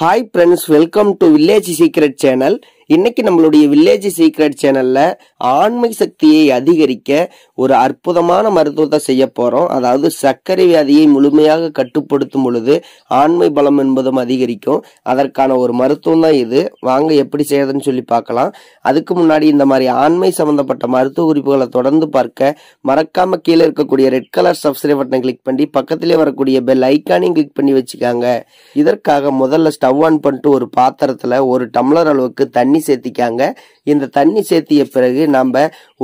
Hi friends, welcome to Village Secret channel. இன்னைக்கு நம்மளுடைய village secret சேனல்ல ஆண்மை சக்தியை அதிகரிக்க ஒரு அற்புதமான மருத்துவத்தை செய்ய போறோம் அதாவது சர்க்கரை வியாதியை முழுமையாக கட்டுப்படுத்தும் பொழுது ஆண்மை பலம் என்பதும் அதிகரிக்கும் அதற்கான ஒரு மருத்துவம் தான் இது வாங்க எப்படி செய்யறதுன்னு சொல்லி பார்க்கலாம் அதுக்கு முன்னாடி இந்த மாதிரி ஆண்மை சம்பந்தப்பட்ட மருத்துவ குறிப்புகளை தொடர்ந்து பார்க்க மறக்காம கீழே இருக்கக்கூடிய ரெட் கலர் சப்ஸ்கிரைப் பட்டனை கிளிக் பண்ணி பக்கத்திலே வரக்கூடிய பெல் ஐக்கானையும் கிளிக் பண்ணி வச்சுக்காங்க இதற்காக முதல்ல ஸ்டவ் ஆன் பண்ணிட்டு ஒரு பாத்திரத்துல ஒரு டம்ளர் அளவுக்கு தண்ணி தண்ணி சேர்த்திக்காங்க இந்த தண்ணி சேர்த்திய பிறகு நம்ம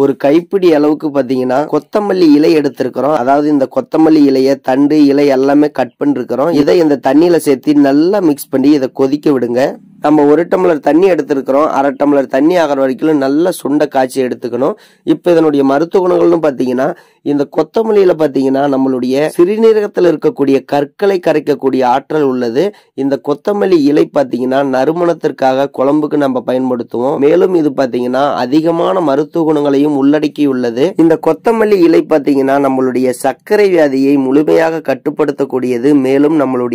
ஒரு கைப்பிடி அளவுக்கு பார்த்தீங்கன்னா கொத்தமல்லி இலை எடுத்திருக்கிறோம் அதாவது இந்த கொத்தமல்லி இலையை தண்டு இலை எல்லாமே கட் பண்ணிருக்கிறோம் இதை இந்த தண்ணியில் சேர்த்து நல்லா மிக்ஸ் பண்ணி இதை கொதிக்க விடுங்க நம்ம ஒரு டம்ளர் தண்ணி எடுத்துருக்கிறோம் அரை டம்ளர் தண்ணி ஆகிற வரைக்கும் நல்ல சுண்டை காய்ச்சி எடுத்துக்கணும் இப்போ இதனுடைய மருத்துவ குணங்கள்னு பார்த்தீங்கன்னா இந்த கொத்தமல்லியில் பார்த்தீங்கன்னா நம்மளுடைய சிறுநீரகத்தில் இருக்கக்கூடிய கற்களை கரைக்கக்கூடிய ஆற்றல் உள்ளது இந்த கொத்தமல்லி இலை பார்த்தீங்கன்னா நறுமணத்திற்காக குழம்புக்கு நம்ம பயன்படுத்துவோம் மேலும் இது பார்த்தீங்கன்னா அதிகமான மருத்துவ குணங்களையும் உள்ளடக்கியுள்ளது இந்த கொத்தமல்லி இலை பார்த்தீங்கன்னா நம்மளுடைய சர்க்கரை வியாதியை முழுமையாக கட்டுப்படுத்தக்கூடியது மேலும் நம்மளுடைய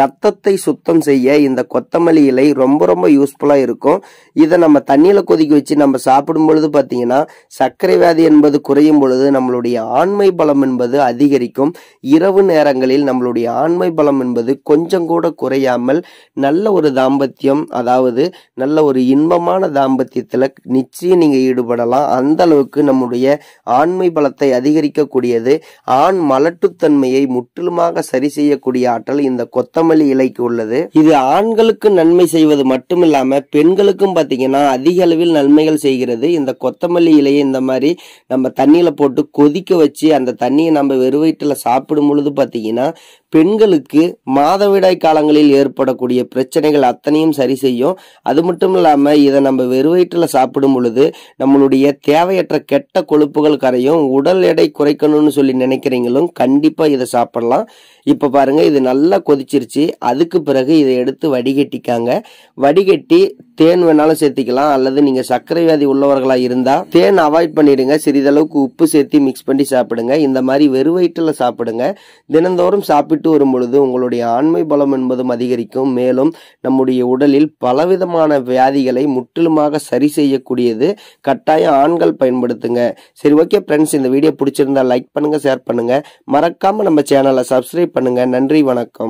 ரத்தத்தை சுத்தம் செய்ய இந்த கொத்தமல்லி இலை ரொம்ப ரொம்ப யூஸ்ஃபுல்லாக இருக்கும் இதை நம்ம தண்ணியில் கொதிக்க வச்சு நம்ம சாப்பிடும் பொழுது பார்த்தீங்கன்னா சர்க்கரை வியாதி என்பது குறையும் பொழுது நம்மளுடைய ஆண்மை பலம் என்பது அதிகரிக்கும் இரவு நேரங்களில் நம்மளுடைய ஆண்மை பலம் என்பது கொஞ்சம் கூட குறையாமல் நல்ல ஒரு தாம்பத்தியம் அதாவது நல்ல ஒரு இன்பமான தாம்பத்தியத்தில் நிச்சயம் நீங்கள் ஈடுபடலாம் அந்த அளவுக்கு நம்முடைய ஆண்மை பலத்தை அதிகரிக்கக்கூடியது ஆண் மலட்டுத்தன்மையை முற்றிலுமாக சரி செய்யக்கூடிய ஆற்றல் இந்த கொத்தமல்லி இலைக்கு உள்ளது இது ஆண்களுக்கு நன்மை செய்யும் செய்வது மட்டும் இல்லாமல் பெண்களுக்கும் பார்த்தீங்கன்னா அதிக அளவில் நன்மைகள் செய்கிறது இந்த கொத்தமல்லி இலையை இந்த மாதிரி நம்ம தண்ணியில் போட்டு கொதிக்க வச்சு அந்த தண்ணியை நம்ம வெறும் வயிற்றில் சாப்பிடும் பொழுது பார்த்தீங்கன்னா பெண்களுக்கு மாதவிடாய் காலங்களில் ஏற்படக்கூடிய பிரச்சனைகள் அத்தனையும் சரி செய்யும் அது மட்டும் இல்லாமல் இதை நம்ம வெறும் வயிற்றில் சாப்பிடும் பொழுது நம்மளுடைய தேவையற்ற கெட்ட கொழுப்புகள் கரையும் உடல் எடை குறைக்கணும்னு சொல்லி நினைக்கிறீங்களும் கண்டிப்பாக இதை சாப்பிடலாம் இப்போ பாருங்கள் இது நல்லா கொதிச்சிருச்சு அதுக்கு பிறகு இதை எடுத்து வடிகட்டிக்காங்க வடிகட்டி தேன் வேணாலும் சேர்த்திக்கலாம் அல்லது நீங்க சர்க்கரை வியாதி உள்ளவர்களா இருந்தா தேன் அவாய்ட் பண்ணிடுங்க சிறிதளவுக்கு உப்பு சேர்த்து மிக்ஸ் பண்ணி சாப்பிடுங்க இந்த மாதிரி வெறும் வயிற்றுல சாப்பிடுங்க தினந்தோறும் சாப்பிட்டு வரும் பொழுது உங்களுடைய ஆண்மை பலம் என்பதும் அதிகரிக்கும் மேலும் நம்முடைய உடலில் பலவிதமான வியாதிகளை முற்றிலுமாக சரி செய்யக்கூடியது கட்டாயம் ஆண்கள் பயன்படுத்துங்க சரி ஓகே ஃப்ரெண்ட்ஸ் இந்த வீடியோ பிடிச்சிருந்தா லைக் பண்ணுங்க ஷேர் பண்ணுங்க மறக்காம நம்ம சேனலை சப்ஸ்கிரைப் பண்ணுங்க நன்றி வணக்கம்